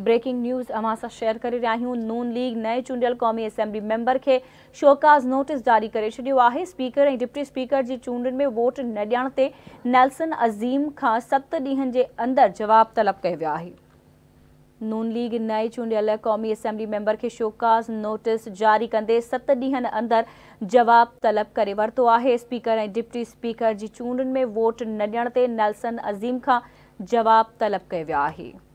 breaking news अवां सां share करे रहिया आहियूं नून लीग नए चूंडियल क़ौमी असेंबली मेंबर खे शोकाज़ नोटिस जारी करे छॾियो आहे स्पीकर ऐं डिप्टी स्पीकर जी चूंडुनि में वोट न ॾियण ते नैलसन अज़ीम खां सत ॾींहनि जे अंदरि जवाबु तलब कयो वियो आहे नून लीग नए चूंडियल क़ौमी असेंबली मेंबर खे शोकाज़ नोटिस जारी कंदे सत ॾींहनि अंदरि जवाबु तलब करे वरितो आहे स्पीकर ऐं डिप्टी स्पीकर जी चूंडुनि में वोट न ॾियण ते नैलसन अज़ीम खां जवाबु तलब कयो वियो आहे